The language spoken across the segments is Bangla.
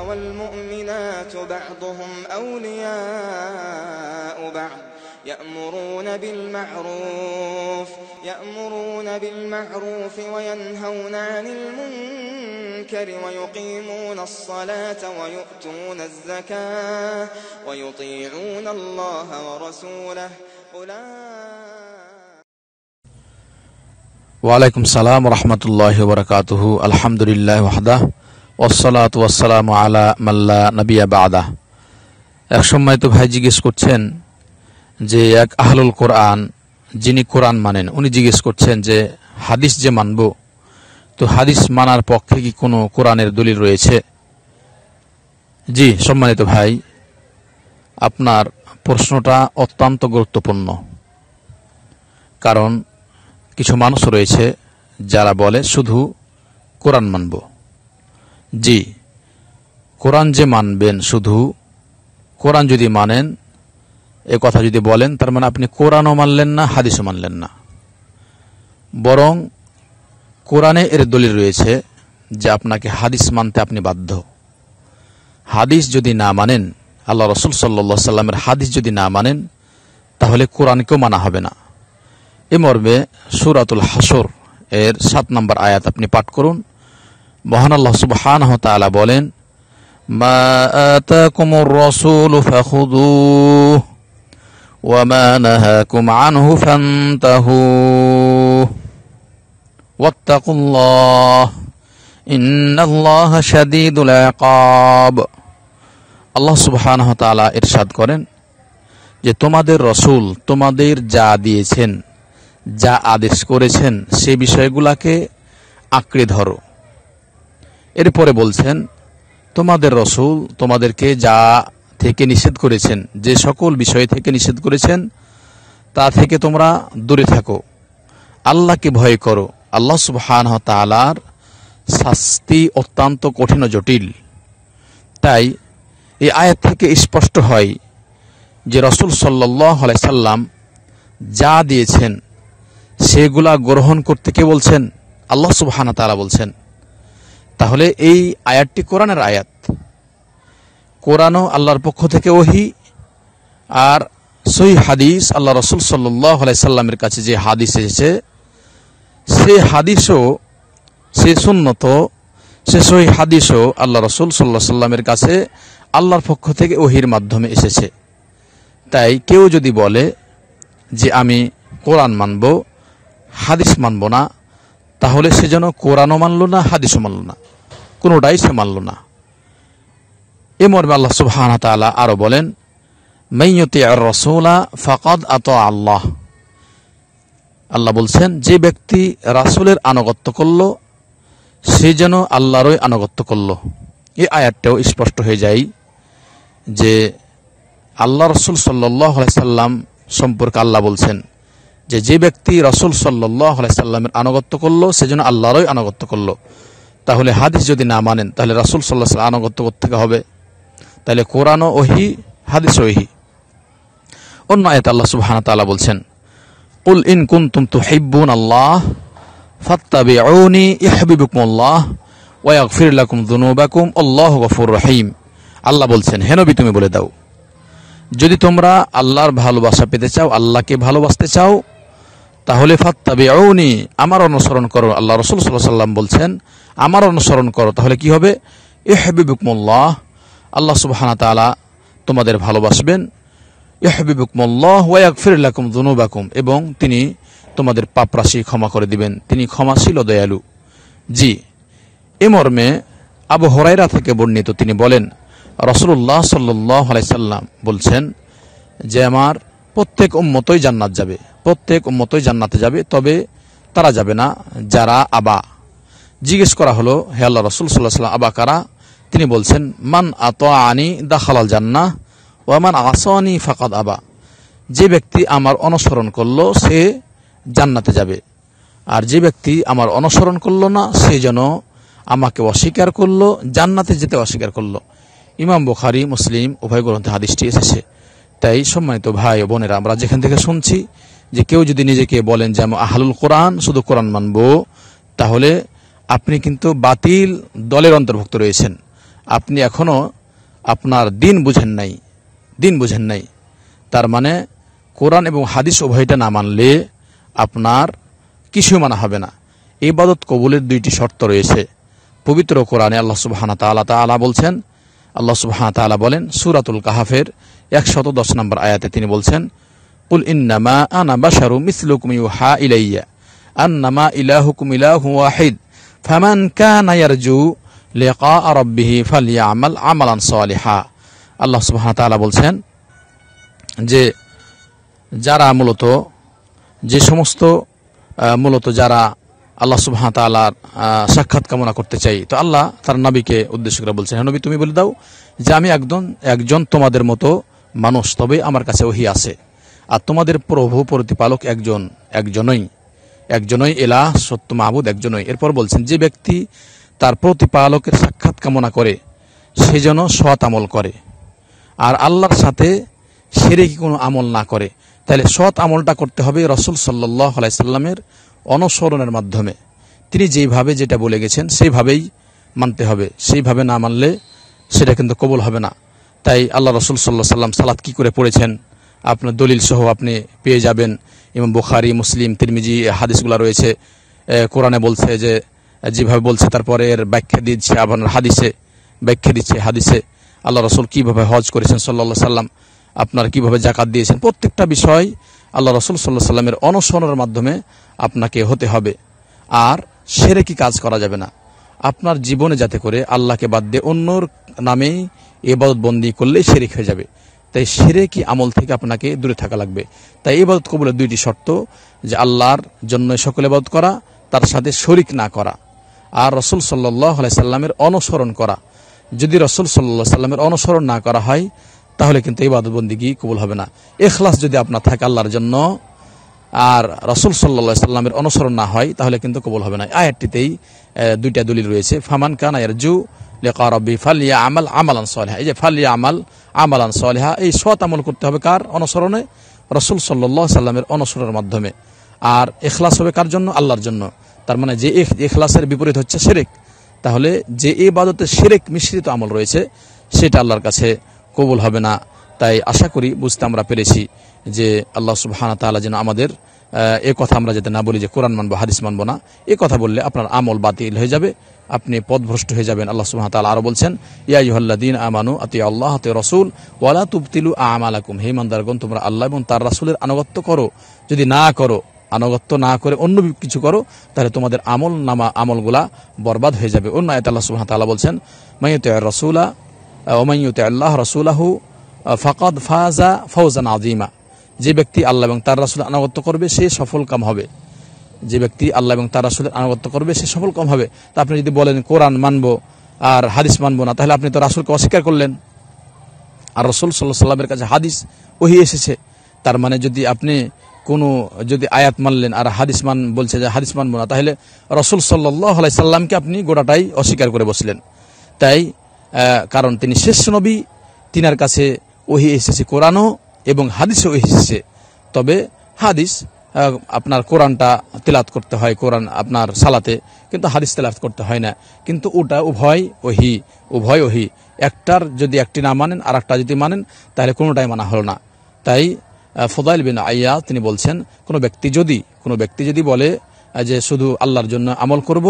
والمؤمنات بعضهم أولياء بعض يأمرون بالمعروف يأمرون بالمعروف وينهون عن المنكر ويقيمون الصلاة ويؤتون الزكاة ويطيعون الله ورسوله أولئك وعليكم السلام ورحمة الله وبركاته الحمد لله وحده ওসলাত ওয়াসালাম আলা মাল্লা নবিয়া বাদা এক সময় তো ভাই জিজ্ঞেস করছেন যে এক আহলুল কোরআন যিনি কোরআন মানেন উনি জিজ্ঞেস করছেন যে হাদিস যে মানব তো হাদিস মানার পক্ষে কি কোনো কোরআনের দলিল রয়েছে জি সম্মানিত ভাই আপনার প্রশ্নটা অত্যন্ত গুরুত্বপূর্ণ কারণ কিছু মানুষ রয়েছে যারা বলে শুধু কোরআন মানব জি কোরআন যে মানবেন শুধু কোরআন যদি মানেন এ কথা যদি বলেন তার মানে আপনি কোরআনও মানলেন না হাদিসও মানলেন না বরং কোরআনে এর দলিল রয়েছে যে আপনাকে হাদিস মানতে আপনি বাধ্য হাদিস যদি না মানেন আল্লাহ রসুল সাল্লা সাল্লামের হাদিস যদি না মানেন তাহলে কোরআনকেও মানা হবে না এ মর্মে সুরাতুল হাসর এর সাত নম্বর আয়াত আপনি পাঠ করুন মহান আল্লাহ সুবহান তালা বলেন আল্লাহ সুবহান তালা ইরশাদ করেন যে তোমাদের রসুল তোমাদের যা দিয়েছেন যা আদেশ করেছেন সে বিষয়গুলাকে আঁকড়ে ধরো এরপরে বলছেন তোমাদের রসুল তোমাদেরকে যা থেকে নিষেধ করেছেন যে সকল বিষয় থেকে নিষেধ করেছেন তা থেকে তোমরা দূরে থাকো আল্লাহকে ভয় করো আল্লাহ সুবহান তালার শাস্তি অত্যন্ত কঠিন ও জটিল তাই এই আয়াত থেকে স্পষ্ট হয় যে রসুল সাল্লাই সাল্লাম যা দিয়েছেন সেগুলা গ্রহণ করতে কে বলছেন আল্লাহ সুবহান তালা বলছেন তাহলে এই আয়াতটি কোরআনের আয়াত কোরআনও আল্লাহর পক্ষ থেকে ওহি আর সই হাদিস আল্লাহ রসুল সাল্লাই সাল্লামের কাছে যে হাদিস এসেছে সে হাদিসও সে সুন্নত সে সই হাদিসও আল্লাহ রসুল সাল্লাহ সাল্লামের কাছে আল্লাহর পক্ষ থেকে ওহির মাধ্যমে এসেছে তাই কেউ যদি বলে যে আমি কোরআন মানব হাদিস মানব না তাহলে সে যেন কোরআনও মানল না হাদিসও মানল না কোনোটাই সে মানল না এ মর্মে আল্লাহ সুবাহানা তালা বলেন মেইয়তি আর রসৌলা ফাকাদ আত আল্লাহ আল্লাহ বলছেন যে ব্যক্তি রাসুলের আনুগত্য করল সে যেন আল্লাহরই আনুগত্য করল এই আয়াতটাও স্পষ্ট হয়ে যায় যে আল্লাহ রসুল সাল্লাই সাল্লাম সম্পর্কে আল্লাহ বলছেন যে যে ব্যক্তি রসুল সাল্লাই সাল্লামের আনুগত্য করলো সেজন্য আল্লাহরই আনুগত্য করলো তাহলে হাদিস যদি না মানেন তাহলে রাসুল সাল্লাহ সাল্লাম আনুগত্য করতে হবে তাহলে কোরআন ওহি হাদিস ওহি অন্য আয়ত আল্লাহ সুবাহানা তালা বলছেন উল ইন কুন তুম তু হিব্বুন আল্লাহ ফাত্তাবি আউনি ইহাবিবুকুম আল্লাহ ওয়াক ফিরলাকুম দুনুবাকুম আল্লাহ গফুর রহিম আল্লাহ বলছেন হেনবি তুমি বলে দাও যদি তোমরা আল্লাহর ভালোবাসা পেতে চাও আল্লাহকে ভালোবাসতে চাও তাহলে ফাত্তাবি আউনি আমার অনুসরণ করো আল্লাহ রসুল সাল্লাহ সাল্লাম বলছেন আমার অনুসরণ করো তাহলে কি হবে ইহবিবুকমুল্লাহ আল্লাহ সুবাহানা তালা তোমাদের ভালোবাসবেন ইহবিবুকমুল্লাহ ওয়াকফিরাকুম বাকুম এবং তিনি তোমাদের পাপরাশি ক্ষমা করে দিবেন তিনি ক্ষমাশীল দয়ালু জি এ মর্মে আবু হরাইরা থেকে বর্ণিত তিনি বলেন রসুল্লাহ সাল্লাহ আলাইসাল্লাম বলছেন যে আমার প্রত্যেক উম্মতই জান্নাত যাবে প্রত্যেক উম্মতই জান্নাতে যাবে তবে তারা যাবে না যারা আবা জিজ্ঞেস করা হলো হে আল্লাহ রসুল সাল্লাহ আবাকারা তিনি বলছেন মান আত আনি দা খালাল জান্না মান আসনি ফাকাদ আবা যে ব্যক্তি আমার অনুসরণ করলো সে জান্নাতে যাবে আর যে ব্যক্তি আমার অনুসরণ করলো না সে যেন আমাকে অস্বীকার করলো জান্নাতে যেতে অস্বীকার করলো ইমাম বুখারি মুসলিম উভয় গ্রন্থে হাদিসটি এসেছে তাই সম্মানিত ভাই বোনেরা আমরা যেখান থেকে শুনছি যে কেউ যদি নিজেকে বলেন যে আমি আহলুল কোরআন শুধু কোরআন মানব তাহলে আপনি কিন্তু বাতিল দলের অন্তর্ভুক্ত রয়েছেন আপনি এখনও আপনার দিন বুঝেন নাই দিন বুঝেন নাই তার মানে কোরআন এবং হাদিস উভয়টা না মানলে আপনার কিছু মানা হবে না ইবাদত কবুলের দুইটি শর্ত রয়েছে পবিত্র কোরআনে আল্লাহ সুবাহানা তালা তালা বলছেন আল্লাহ সুবাহানা তালা বলেন সুরাতুল কাহাফের একশত দশ নম্বর আয়াতে তিনি বলছেন কুল ইন্নামা আনা বাসারু মিসলুকুম হা ইলাইয়া আন্নামা ইলাহুকুম ইলাহু ওয়াহিদ ফামান কানা ইয়ারজু লিকা রব্বিহি আমাল আমালান সালিহা আল্লাহ সুবহান বলছেন যে যারা মূলত যে সমস্ত মূলত যারা আল্লাহ সুবহান তাআলার সাক্ষাৎ কামনা করতে চাই তো আল্লাহ তার নবীকে উদ্দেশ্য করে বলছেন নবী তুমি বলে দাও যে আমি একজন একজন তোমাদের মতো মানুষ তবে আমার কাছে ওহি আছে আর তোমাদের প্রভু প্রতিপালক একজন একজনই একজনই এলাহ সত্য মাহবুদ একজনই এরপর বলছেন যে ব্যক্তি তার প্রতিপালকের সাক্ষাৎ কামনা করে সে যেন সৎ আমল করে আর আল্লাহর সাথে সেরে কি কোনো আমল না করে তাহলে সৎ আমলটা করতে হবে রসুল সাল্লাহ সাল্লামের অনুসরণের মাধ্যমে তিনি যেইভাবে যেটা বলে গেছেন সেইভাবেই মানতে হবে সেইভাবে না মানলে সেটা কিন্তু কবল হবে না তাই আল্লাহ রসুল সাল্লাহ সাল্লাম সালাত কি করে পড়েছেন আপনার দলিল সহ আপনি পেয়ে যাবেন ইমাম বুখারি মুসলিম তিরমিজি হাদিসগুলো রয়েছে কোরআনে বলছে যে যেভাবে বলছে তারপরে এর ব্যাখ্যা দিচ্ছে আপনার হাদিসে ব্যাখ্যা দিচ্ছে হাদিসে আল্লাহ রসুল কীভাবে হজ করেছেন সাল্লা সাল্লাম আপনার কীভাবে জাকাত দিয়েছেন প্রত্যেকটা বিষয় আল্লাহ রসুল সাল্লাহ সাল্লামের অনুসরণের মাধ্যমে আপনাকে হতে হবে আর সেরে কি কাজ করা যাবে না আপনার জীবনে যাতে করে আল্লাহকে বাদ দিয়ে অন্যর নামেই এবাদত বন্দি করলেই শেরিক হয়ে যাবে তাই সেরে কি আমল থেকে আপনাকে দূরে থাকা লাগবে তাই এবাদত কবুলের দুইটি শর্ত যে আল্লাহর জন্য সকলে বাদ করা তার সাথে শরিক না করা আর রসুল সাল্লাই সাল্লামের অনুসরণ করা যদি রসুল সাল্লা সাল্লামের অনুসরণ না করা হয় তাহলে কিন্তু এই বাদবন্দিগি কবুল হবে না এখলাস যদি আপনার থাকে আল্লাহর জন্য আর রসুল সাল্লা সাল্লামের অনুসরণ না হয় তাহলে কিন্তু কবুল হবে না আয়ারটিতেই দুইটা দলিল রয়েছে ফামান কান আয়ার জু লেখা রব্বি ফালিয়া আমাল আমাল আনসলেহা এই যে ফালিয়া আমাল আমাল আনসলেহা এই সৎ আমল করতে হবে কার অনুসরণে রসুল সাল্লাহ সাল্লামের অনুসরণের মাধ্যমে আর এখলাস হবে কার জন্য আল্লাহর জন্য তার মানে যে এখলাসের বিপরীত হচ্ছে সেরেক তাহলে যে এ বাদতে সেরেক মিশ্রিত আমল রয়েছে সেটা আল্লাহর কাছে কবুল হবে না তাই আশা করি বুঝতে আমরা পেরেছি যে আল্লাহ সুবাহানা তালা যেন আমাদের এ কথা আমরা যাতে না বলি যে কোরআন মানবো হাদিস মানবো না এ কথা বললে আপনার আমল বাতিল হয়ে যাবে আপনি পদভ্রষ্ট হয়ে যাবেন আল্লাহ সুহাম তাল আরও বলছেন ইয়াইহল্লাদিন আমানু আতি আল্লাহ তে রসুল ওয়ালা তুবতিলু আমালাকুম হে মান্দারগণ তোমরা আল্লাহ এবং তার রাসুলের আনুগত্য করো যদি না করো আনুগত্য না করে অন্য কিছু করো তাহলে তোমাদের আমল নামা আমলগুলা বরবাদ হয়ে যাবে অন্য আয়ত আল্লাহ সুহাম তাল্লাহ বলছেন মাইয়ুতে রসুলা ওমাইতে আল্লাহ রসুলাহু ফকদ ফাজা ফৌজান আজিমা যে ব্যক্তি আল্লাহ এবং তার রাসুল আনুগত্য করবে সে সফল কাম হবে যে ব্যক্তি আল্লাহ এবং তার রাসুলের আনুগত্য করবে সে সফল কম হবে তা আপনি যদি বলেন কোরআন মানবো আর হাদিস মানবো না তাহলে আপনি তো রাসুলকে অস্বীকার করলেন আর রসুল সাল্লাহ সাল্লামের কাছে হাদিস ওহি এসেছে তার মানে যদি আপনি কোনো যদি আয়াত মানলেন আর হাদিস মান বলছে যে হাদিস মানবো না তাহলে রসুল সাল্লাহ সাল্লামকে আপনি গোটাটাই অস্বীকার করে বসলেন তাই কারণ তিনি শেষ নবী তিনার কাছে ওহি এসেছে কোরআনও এবং হাদিসও এসেছে তবে হাদিস আপনার কোরআনটা তেলাত করতে হয় কোরআন আপনার সালাতে কিন্তু হাদিস তেলাত করতে হয় না কিন্তু ওটা উভয় ওহি উভয় ওহি একটার যদি একটি না মানেন আর একটা যদি মানেন তাহলে কোনোটাই মানা হলো না তাই ফোদাইল বিন আইয়া তিনি বলছেন কোনো ব্যক্তি যদি কোনো ব্যক্তি যদি বলে যে শুধু আল্লাহর জন্য আমল করব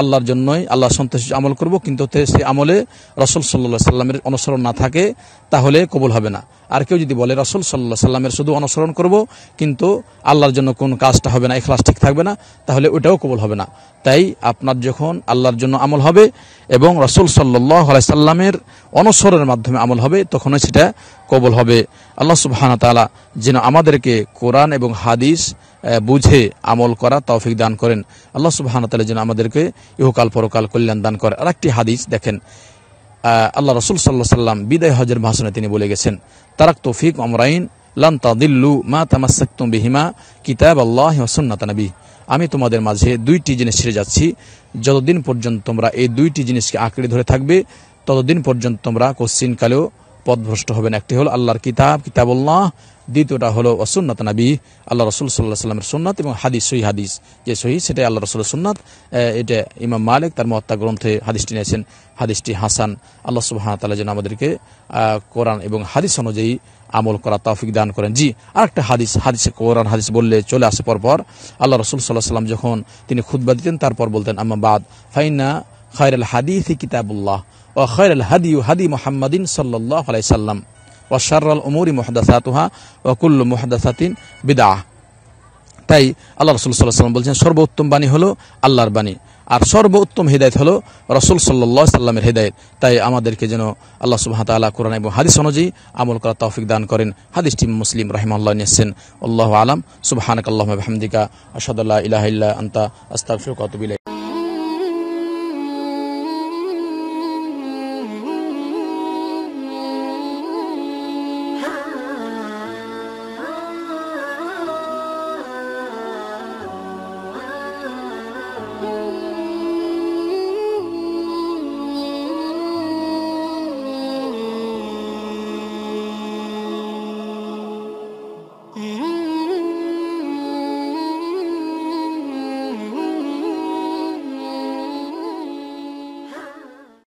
আল্লাহর জন্যই আল্লাহ সন্তোষ আমল করব কিন্তু সে আমলে রসুল সাল্লা সাল্লামের অনুসরণ না থাকে তাহলে কবুল হবে না আর কেউ যদি বলে রসুল সাল্লাহ সাল্লামের শুধু অনুসরণ করব কিন্তু আল্লাহর জন্য কোন কাজটা হবে না এখলাস ঠিক থাকবে না তাহলে ওটাও কবল হবে না তাই আপনার যখন আল্লাহর জন্য আমল হবে এবং রসুল সাল্লাহ সাল্লামের অনুসরণের মাধ্যমে আমল হবে তখনই সেটা কবল হবে আল্লাহ সুবাহান তালা যেন আমাদেরকে কোরআন এবং হাদিস বুঝে আমল করা তৌফিক দান করেন আল্লাহ সুবাহান তালা যেন আমাদেরকে ইহকাল পরকাল কল্যাণ দান করে আর একটি হাদিস দেখেন আল্লাহ রসুল সাল্লাহ সাল্লাম বিদায় হজের ভাষণে তিনি বলে গেছেন তারাক তৌফিক অমরাইন লান্তা দিল্লু মা তামাসাক্তুম বিহিমা কিতাব আল্লাহ হসন্নাত আমি তোমাদের মাঝে দুইটি জিনিস ছেড়ে যাচ্ছি যতদিন পর্যন্ত তোমরা এই দুইটি জিনিসকে আঁকড়ে ধরে থাকবে ততদিন পর্যন্ত তোমরা কোশ্চিনকালেও পদভ্রষ্ট হবেন একটি হল আল্লাহর কিতাব কিতাবুল্লাহ দ্বিতীয়টা হলো অসুন্নাত নাবি আল্লাহ রসুল সাল্লাহ সাল্লামের সুন্নাত এবং হাদিস সহি হাদিস যে সহি সেটাই আল্লাহ রসুল সুন্নাত এটা ইমাম মালিক তার মহাত্মা গ্রন্থে হাদিসটি নিয়েছেন হাদিসটি হাসান আল্লাহ সুবাহ তালা যেন আমাদেরকে কোরআন এবং হাদিস অনুযায়ী আমল করা তৌফিক দান করেন জি আর একটা হাদিস হাদিসে কোরআন হাদিস বললে চলে আসে পরপর আল্লাহ রসুল সাল্লাহ সাল্লাম যখন তিনি খুদ্া দিতেন তারপর বলতেন আম্মা বাদ ফাইনা খায়রাল হাদিস কিতাবুল্লাহ ও খায়রাল হাদি হাদি মোহাম্মদিন সাল্লাহ আলাই সাল্লাম ওয়াশারল উমুরি মহাদাসাতুহা ওয়াকুল্ল মহাদাসাতিন বিদা তাই আল্লাহ রসুল সাল্লাহ সাল্লাম বলছেন সর্বোত্তম বাণী হলো আল্লাহর বাণী আর সর্বোত্তম হৃদায়ত হলো রসুল সাল্লাহ সাল্লামের হৃদায়ত তাই আমাদেরকে যেন আল্লাহ সুবাহতাল্লাহ কোরআন এবং হাদিস অনুযায়ী আমল করা তৌফিক দান করেন হাদিসটি মুসলিম রাহিমাল্লাহ নিয়েছেন আল্লাহ আলম সুবাহানক আল্লাহ হামদিকা আসাদুল্লাহ ইলাহ আন্তা আস্তাফিক